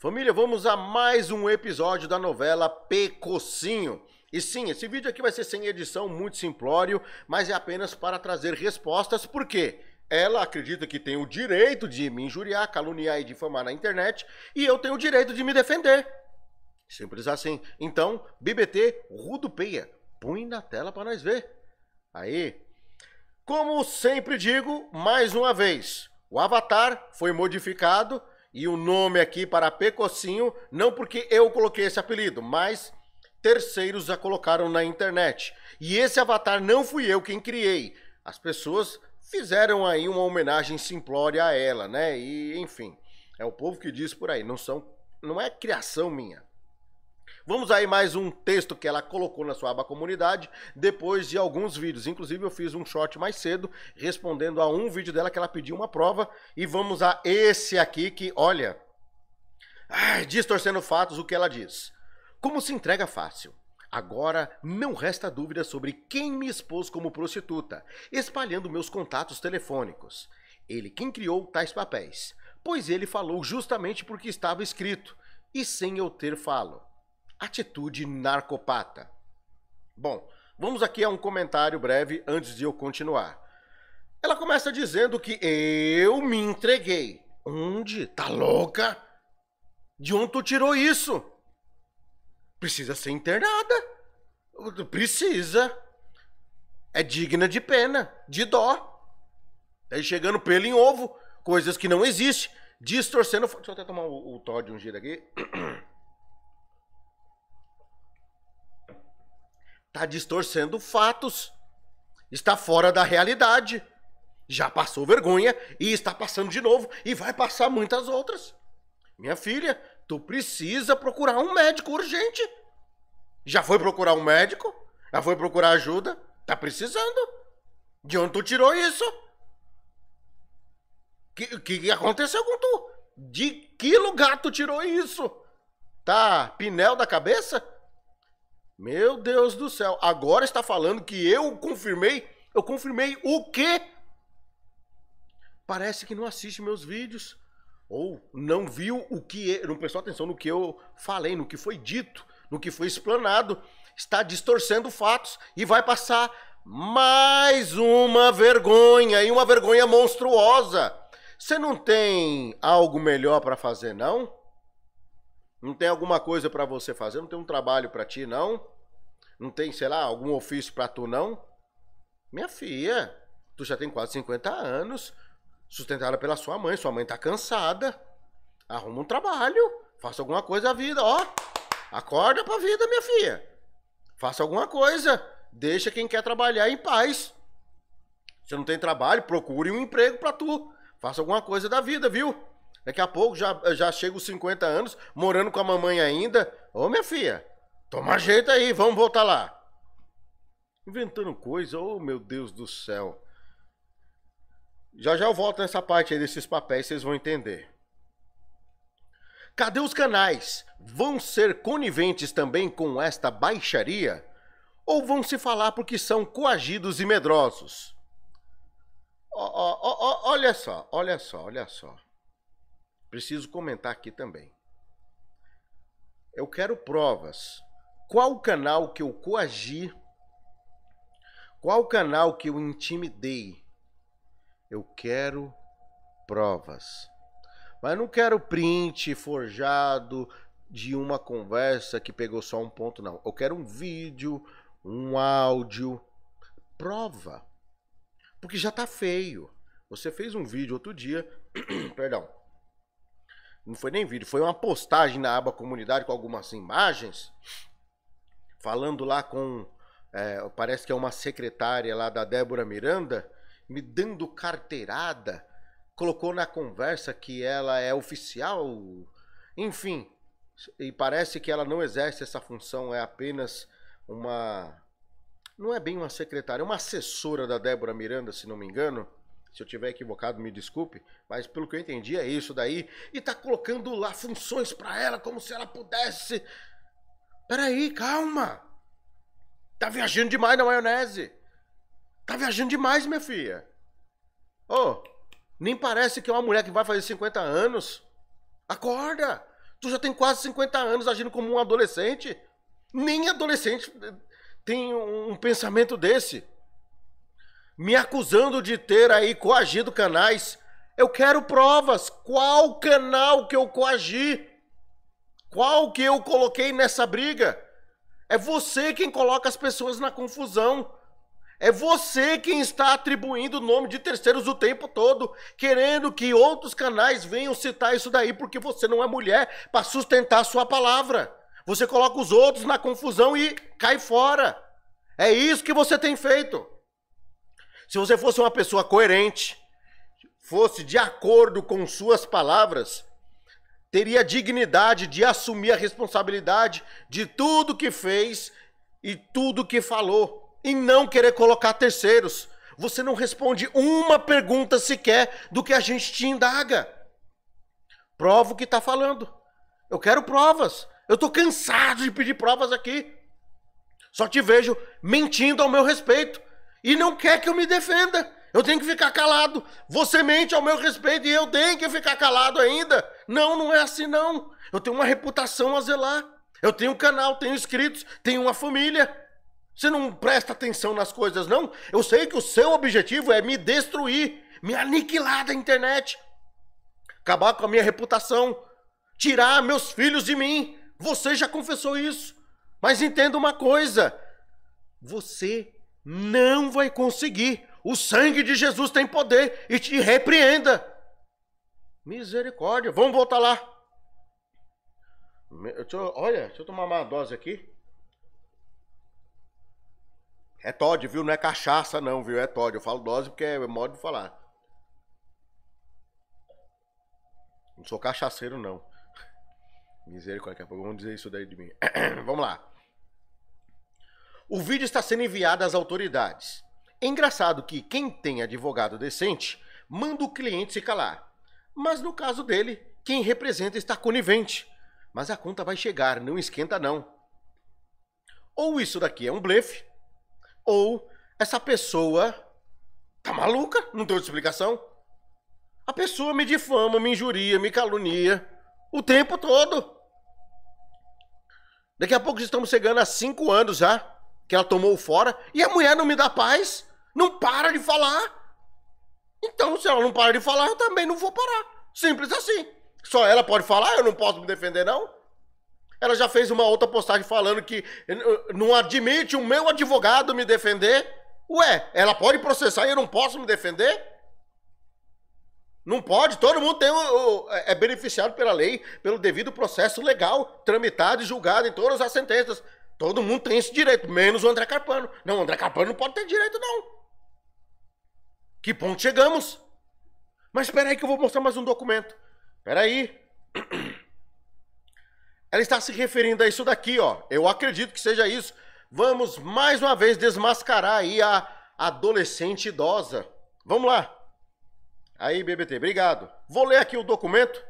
Família, vamos a mais um episódio da novela Pecocinho. E sim, esse vídeo aqui vai ser sem edição, muito simplório, mas é apenas para trazer respostas, porque ela acredita que tem o direito de me injuriar, caluniar e difamar na internet, e eu tenho o direito de me defender. Simples assim. Então, BBT Rudo Peia, põe na tela para nós ver. Aí. Como sempre digo, mais uma vez, o avatar foi modificado e o nome aqui para Pecocinho, não porque eu coloquei esse apelido, mas terceiros já colocaram na internet. E esse avatar não fui eu quem criei. As pessoas fizeram aí uma homenagem simplória a ela, né? E enfim, é o povo que diz por aí, não são não é criação minha. Vamos aí mais um texto que ela colocou na sua aba comunidade, depois de alguns vídeos. Inclusive eu fiz um short mais cedo, respondendo a um vídeo dela que ela pediu uma prova. E vamos a esse aqui que, olha... distorcendo fatos, o que ela diz. Como se entrega fácil. Agora não resta dúvida sobre quem me expôs como prostituta, espalhando meus contatos telefônicos. Ele quem criou tais papéis, pois ele falou justamente porque estava escrito, e sem eu ter falo. Atitude narcopata. Bom, vamos aqui a um comentário breve antes de eu continuar. Ela começa dizendo que eu me entreguei. Onde? Tá louca? De onde tu tirou isso? Precisa ser internada. Precisa. É digna de pena, de dó. Tá aí chegando pelo em ovo, coisas que não existem, distorcendo. Deixa eu até tomar o, o Todd um giro aqui. Está distorcendo fatos. Está fora da realidade. Já passou vergonha e está passando de novo e vai passar muitas outras. Minha filha, tu precisa procurar um médico urgente. Já foi procurar um médico? Já foi procurar ajuda? Tá precisando. De onde tu tirou isso? O que, que aconteceu com tu? De que lugar tu tirou isso? Tá, pinel da cabeça? Meu Deus do céu. Agora está falando que eu confirmei. Eu confirmei o quê? Parece que não assiste meus vídeos. Ou não viu o que. Não prestou atenção no que eu falei, no que foi dito, no que foi explanado. Está distorcendo fatos e vai passar mais uma vergonha e uma vergonha monstruosa. Você não tem algo melhor para fazer, não? Não tem alguma coisa para você fazer? Não tem um trabalho para ti, não? Não tem, sei lá, algum ofício para tu, não? Minha filha, tu já tem quase 50 anos, sustentada pela sua mãe, sua mãe tá cansada. Arruma um trabalho, faça alguma coisa da vida, ó. Acorda pra vida, minha filha. Faça alguma coisa. Deixa quem quer trabalhar em paz. Se não tem trabalho, procure um emprego para tu. Faça alguma coisa da vida, viu? Daqui a pouco já, já chega os 50 anos, morando com a mamãe ainda. Ô, minha filha, toma jeito aí, vamos voltar lá. Inventando coisa, ô meu Deus do céu. Já já eu volto nessa parte aí desses papéis, vocês vão entender. Cadê os canais? Vão ser coniventes também com esta baixaria? Ou vão se falar porque são coagidos e medrosos? Oh, oh, oh, olha só, olha só, olha só preciso comentar aqui também. Eu quero provas. Qual canal que eu coagi? Qual canal que eu intimidei? Eu quero provas. Mas não quero print forjado de uma conversa que pegou só um ponto, não. Eu quero um vídeo, um áudio, prova. Porque já tá feio. Você fez um vídeo outro dia, perdão, não foi nem vídeo, foi uma postagem na aba comunidade com algumas imagens, falando lá com. É, parece que é uma secretária lá da Débora Miranda, me dando carteirada, colocou na conversa que ela é oficial, enfim, e parece que ela não exerce essa função, é apenas uma. Não é bem uma secretária, é uma assessora da Débora Miranda, se não me engano. Se eu tiver equivocado, me desculpe, mas pelo que eu entendi é isso daí. E tá colocando lá funções para ela como se ela pudesse. Peraí, calma. Tá viajando demais na maionese. Tá viajando demais, minha filha. Ô, oh, nem parece que é uma mulher que vai fazer 50 anos. Acorda! Tu já tem quase 50 anos agindo como um adolescente. Nem adolescente tem um pensamento desse me acusando de ter aí coagido canais. Eu quero provas. Qual canal que eu coagi? Qual que eu coloquei nessa briga? É você quem coloca as pessoas na confusão. É você quem está atribuindo o nome de terceiros o tempo todo, querendo que outros canais venham citar isso daí porque você não é mulher para sustentar a sua palavra. Você coloca os outros na confusão e cai fora. É isso que você tem feito. Se você fosse uma pessoa coerente, fosse de acordo com suas palavras, teria dignidade de assumir a responsabilidade de tudo que fez e tudo que falou, e não querer colocar terceiros. Você não responde uma pergunta sequer do que a gente te indaga. Prova o que está falando. Eu quero provas. Eu estou cansado de pedir provas aqui. Só te vejo mentindo ao meu respeito e não quer que eu me defenda. Eu tenho que ficar calado. Você mente ao meu respeito e eu tenho que ficar calado ainda. Não, não é assim não. Eu tenho uma reputação a zelar. Eu tenho um canal, tenho inscritos, tenho uma família. Você não presta atenção nas coisas, não? Eu sei que o seu objetivo é me destruir, me aniquilar da internet, acabar com a minha reputação, tirar meus filhos de mim. Você já confessou isso. Mas entenda uma coisa: você não vai conseguir. O sangue de Jesus tem poder e te repreenda. Misericórdia. Vamos voltar lá. Deixa eu, olha, deixa eu tomar uma dose aqui. É Todd, viu? Não é cachaça, não, viu? É Todd. Eu falo dose porque é modo de falar. Não sou cachaceiro, não. Misericórdia, daqui a pouco vão dizer isso daí de mim. Vamos lá. O vídeo está sendo enviado às autoridades. É engraçado que quem tem advogado decente manda o cliente se calar. Mas no caso dele, quem representa está conivente. Mas a conta vai chegar, não esquenta não. Ou isso daqui é um blefe, ou essa pessoa tá maluca, não tem outra explicação. A pessoa me difama, me injuria, me calunia o tempo todo. Daqui a pouco estamos chegando a cinco anos já que ela tomou fora, e a mulher não me dá paz, não para de falar. Então, se ela não para de falar, eu também não vou parar. Simples assim. Só ela pode falar, eu não posso me defender, não. Ela já fez uma outra postagem falando que não admite o meu advogado me defender. Ué, ela pode processar e eu não posso me defender? Não pode, todo mundo tem o, o, é, é beneficiado pela lei, pelo devido processo legal, tramitado e julgado em todas as sentenças. Todo mundo tem esse direito, menos o André Carpano. Não, o André Carpano não pode ter direito, não. Que ponto chegamos? Mas espera aí que eu vou mostrar mais um documento. Espera aí. Ela está se referindo a isso daqui, ó. Eu acredito que seja isso. Vamos mais uma vez desmascarar aí a adolescente idosa. Vamos lá. Aí, BBT, obrigado. Vou ler aqui o documento.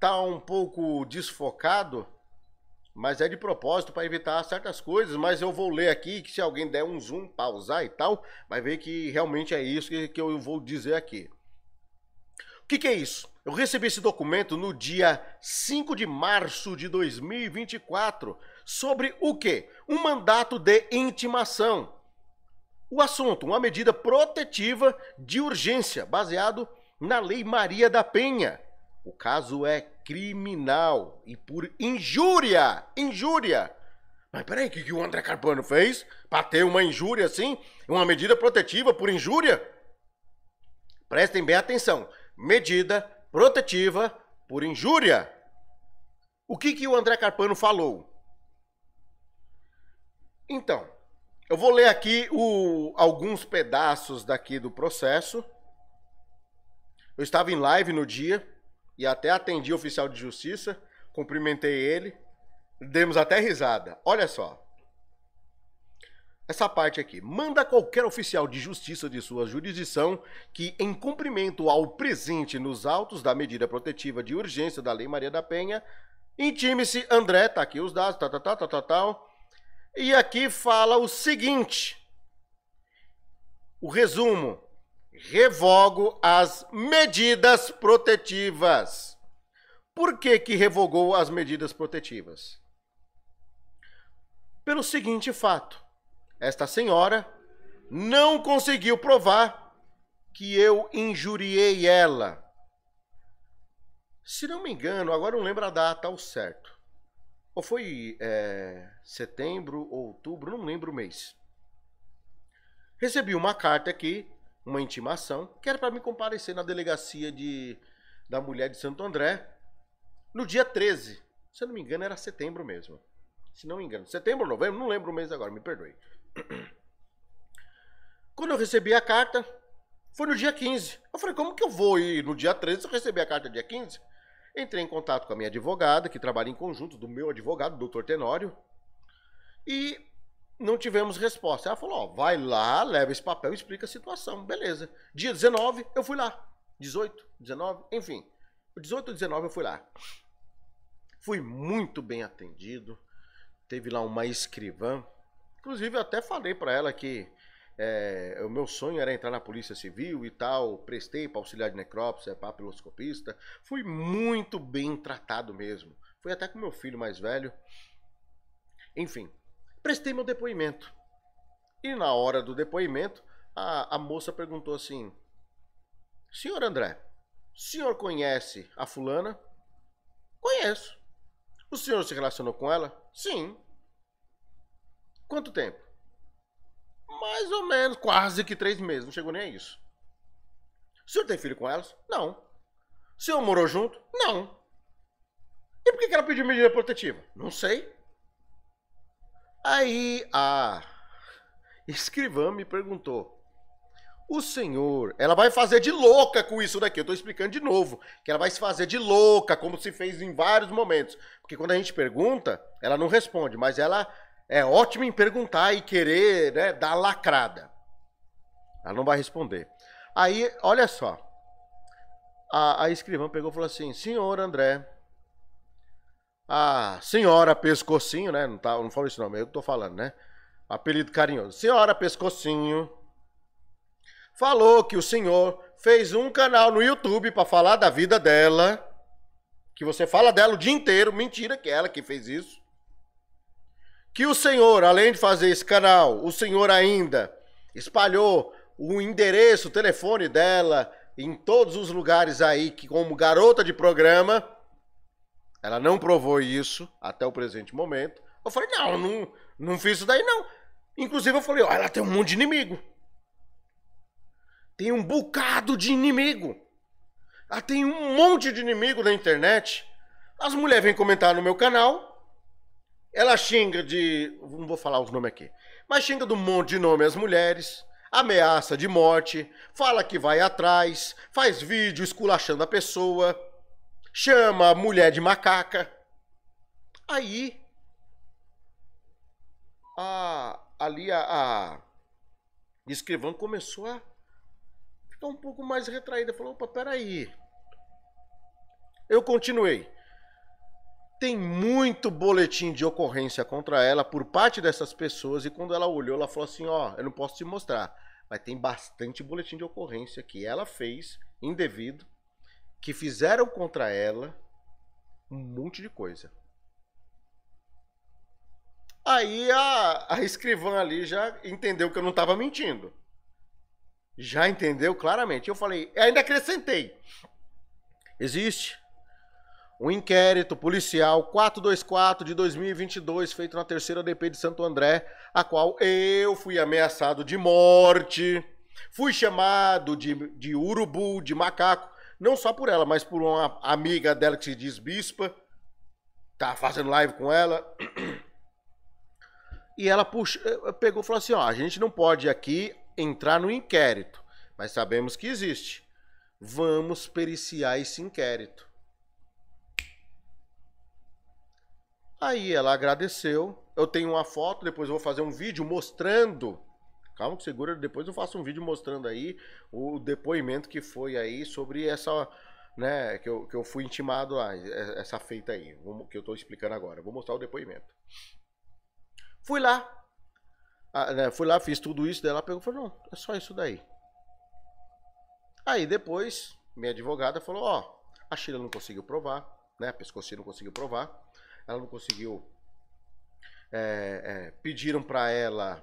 Tá um pouco desfocado. Mas é de propósito para evitar certas coisas, mas eu vou ler aqui que se alguém der um zoom, pausar e tal, vai ver que realmente é isso que eu vou dizer aqui. O que, que é isso? Eu recebi esse documento no dia 5 de março de 2024 sobre o quê? Um mandato de intimação. O assunto, uma medida protetiva de urgência, baseado na Lei Maria da Penha. O caso é criminal e por injúria. Injúria. Mas peraí, o que, que o André Carpano fez para ter uma injúria assim? Uma medida protetiva por injúria? Prestem bem atenção. Medida protetiva por injúria. O que, que o André Carpano falou? Então, eu vou ler aqui o, alguns pedaços daqui do processo. Eu estava em live no dia e até atendi o oficial de justiça, cumprimentei ele, demos até risada. Olha só. Essa parte aqui. Manda qualquer oficial de justiça de sua jurisdição que, em cumprimento ao presente nos autos da medida protetiva de urgência da Lei Maria da Penha, intime-se, André, tá aqui os dados, tá, tá, tá, tá, tá, tal. E aqui fala o seguinte: o resumo revogo as medidas protetivas. Por que, que revogou as medidas protetivas? Pelo seguinte fato: esta senhora não conseguiu provar que eu injuriei ela. Se não me engano, agora não lembro a data ao certo. Ou foi é, setembro ou outubro, não lembro o mês. Recebi uma carta aqui uma intimação, que era para me comparecer na delegacia de, da mulher de Santo André no dia 13. Se eu não me engano, era setembro mesmo. Se não me engano, setembro novembro, não lembro o mês agora, me perdoe. Quando eu recebi a carta, foi no dia 15. Eu falei, como que eu vou ir no dia 13 se eu recebi a carta dia 15? Entrei em contato com a minha advogada, que trabalha em conjunto do meu advogado, doutor Tenório, e não tivemos resposta. Ela falou: ó, vai lá, leva esse papel e explica a situação. Beleza. Dia 19, eu fui lá. 18, 19, enfim. 18 ou 19 eu fui lá. Fui muito bem atendido. Teve lá uma escrivã. Inclusive, eu até falei para ela que é, o meu sonho era entrar na Polícia Civil e tal. Prestei para auxiliar de necrópsia, papiloscopista. Fui muito bem tratado mesmo. Fui até com meu filho mais velho. Enfim, prestei meu depoimento. E na hora do depoimento, a, a moça perguntou assim: Senhor André, o senhor conhece a fulana? Conheço. O senhor se relacionou com ela? Sim. Quanto tempo? Mais ou menos, quase que três meses, não chegou nem a isso. O senhor tem filho com elas? Não. O senhor morou junto? Não. E por que ela pediu medida protetiva? Não sei. Aí a escrivã me perguntou: o senhor, ela vai fazer de louca com isso daqui. Eu tô explicando de novo. Que ela vai se fazer de louca, como se fez em vários momentos. Porque quando a gente pergunta, ela não responde, mas ela é ótima em perguntar e querer né, dar lacrada. Ela não vai responder. Aí, olha só. A, a escrivã pegou e falou assim: Senhor André, a senhora Pescocinho, né? Não, tá, não falo isso não, eu tô falando, né? Apelido carinhoso. Senhora Pescocinho falou que o senhor fez um canal no YouTube para falar da vida dela, que você fala dela o dia inteiro, mentira que é ela que fez isso. Que o senhor, além de fazer esse canal, o senhor ainda espalhou o endereço, o telefone dela em todos os lugares aí que como garota de programa ela não provou isso até o presente momento. Eu falei, não, não, não fiz isso daí não. Inclusive eu falei, ó, ela tem um monte de inimigo. Tem um bocado de inimigo. Ela tem um monte de inimigo na internet. As mulheres vêm comentar no meu canal. Ela xinga de. Não vou falar os nomes aqui. Mas xinga de um monte de nome as mulheres. Ameaça de morte. Fala que vai atrás. Faz vídeo esculachando a pessoa chama a mulher de macaca. Aí, a, ali a, a escrivã começou a ficar um pouco mais retraída. Falou: opa, peraí. Eu continuei. Tem muito boletim de ocorrência contra ela por parte dessas pessoas. E quando ela olhou, ela falou assim: ó, eu não posso te mostrar, mas tem bastante boletim de ocorrência que ela fez indevido que fizeram contra ela um monte de coisa. Aí a, a escrivã ali já entendeu que eu não estava mentindo. Já entendeu claramente. Eu falei, ainda acrescentei. Existe um inquérito policial 424 de 2022 feito na terceira DP de Santo André, a qual eu fui ameaçado de morte, fui chamado de, de urubu, de macaco não só por ela, mas por uma amiga dela que se diz bispa, tá fazendo live com ela. E ela puxa, pegou e falou assim: ó, a gente não pode aqui entrar no inquérito, mas sabemos que existe. Vamos periciar esse inquérito. Aí ela agradeceu. Eu tenho uma foto, depois eu vou fazer um vídeo mostrando Calma que segura, depois eu faço um vídeo mostrando aí o depoimento que foi aí sobre essa, né, que eu, que eu fui intimado lá, é, essa feita aí, que eu tô explicando agora. Vou mostrar o depoimento. Fui lá, ah, né, fui lá, fiz tudo isso, dela pegou e falou, não, é só isso daí. Aí depois, minha advogada falou, ó, oh, a Sheila não conseguiu provar, né, a pescocinha não conseguiu provar, ela não conseguiu... É, é, pediram para ela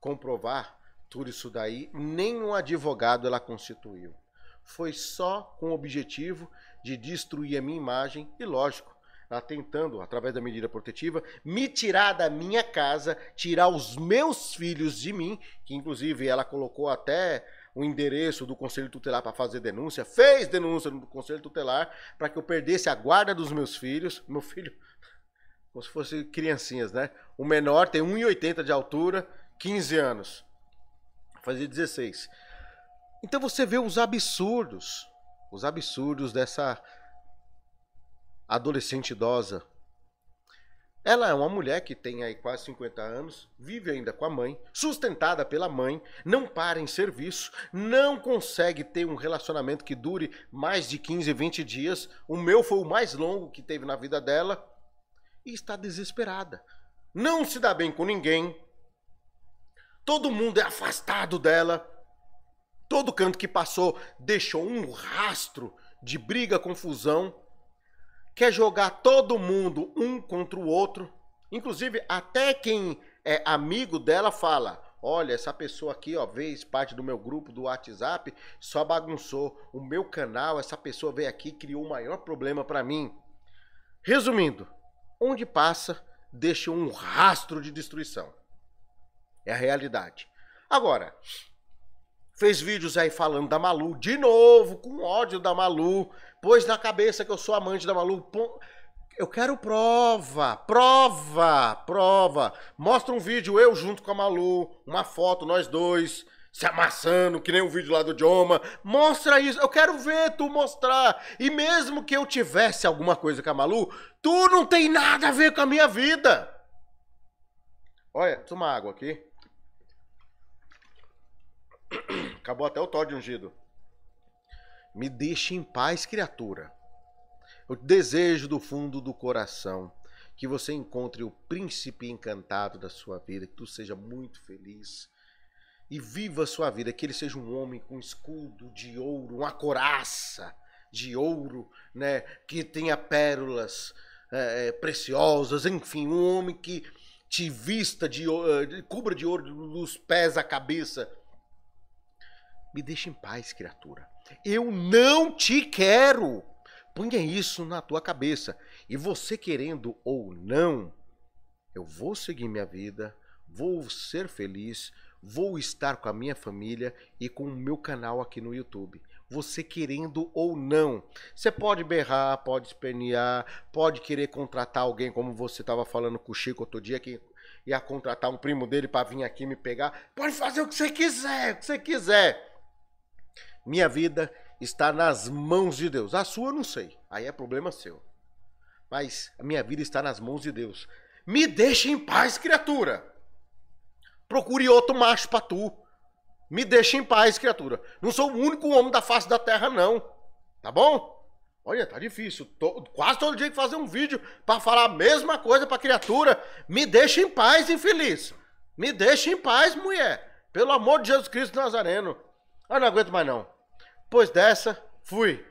comprovar tudo isso daí, nenhum advogado ela constituiu. Foi só com o objetivo de destruir a minha imagem e, lógico, ela tentando, através da medida protetiva, me tirar da minha casa, tirar os meus filhos de mim, que inclusive ela colocou até o endereço do Conselho Tutelar para fazer denúncia, fez denúncia no Conselho Tutelar para que eu perdesse a guarda dos meus filhos. Meu filho, como se fossem criancinhas, né? O menor tem 1,80 de altura, 15 anos. Fazia 16. Então você vê os absurdos, os absurdos dessa adolescente idosa. Ela é uma mulher que tem aí quase 50 anos, vive ainda com a mãe, sustentada pela mãe, não para em serviço, não consegue ter um relacionamento que dure mais de 15, 20 dias. O meu foi o mais longo que teve na vida dela e está desesperada. Não se dá bem com ninguém, Todo mundo é afastado dela. Todo canto que passou deixou um rastro de briga, confusão. Quer jogar todo mundo um contra o outro. Inclusive, até quem é amigo dela fala: Olha, essa pessoa aqui, ó, fez parte do meu grupo do WhatsApp, só bagunçou o meu canal. Essa pessoa veio aqui criou o maior problema para mim. Resumindo, onde passa, deixa um rastro de destruição. É a realidade. Agora, fez vídeos aí falando da Malu de novo, com ódio da Malu, pôs na cabeça que eu sou amante da Malu. eu quero prova, prova, prova. Mostra um vídeo eu junto com a Malu, uma foto, nós dois, se amassando, que nem o um vídeo lá do Dioma. Mostra isso, eu quero ver tu mostrar. E mesmo que eu tivesse alguma coisa com a Malu, tu não tem nada a ver com a minha vida. Olha, toma água aqui. Acabou até o Todd ungido. Me deixe em paz, criatura. Eu desejo do fundo do coração que você encontre o príncipe encantado da sua vida, que tu seja muito feliz e viva a sua vida, que ele seja um homem com escudo de ouro, uma coraça de ouro, né, que tenha pérolas é, é, preciosas, enfim, um homem que te vista de, eh, de cubra de ouro dos pés à cabeça, me deixa em paz, criatura. Eu não te quero. Ponha isso na tua cabeça. E você querendo ou não, eu vou seguir minha vida, vou ser feliz, vou estar com a minha família e com o meu canal aqui no YouTube. Você querendo ou não. Você pode berrar, pode espernear, pode querer contratar alguém, como você estava falando com o Chico outro dia, que ia contratar um primo dele para vir aqui me pegar. Pode fazer o que você quiser, o que você quiser. Minha vida está nas mãos de Deus. A sua eu não sei, aí é problema seu. Mas a minha vida está nas mãos de Deus. Me deixa em paz, criatura. Procure outro macho para tu. Me deixa em paz, criatura. Não sou o único homem da face da terra, não. Tá bom? Olha, tá difícil. Tô, quase todo dia que fazer um vídeo para falar a mesma coisa para criatura. Me deixa em paz, infeliz. Me deixa em paz, mulher. Pelo amor de Jesus Cristo Nazareno. Eu não aguento mais não. Pois dessa, fui.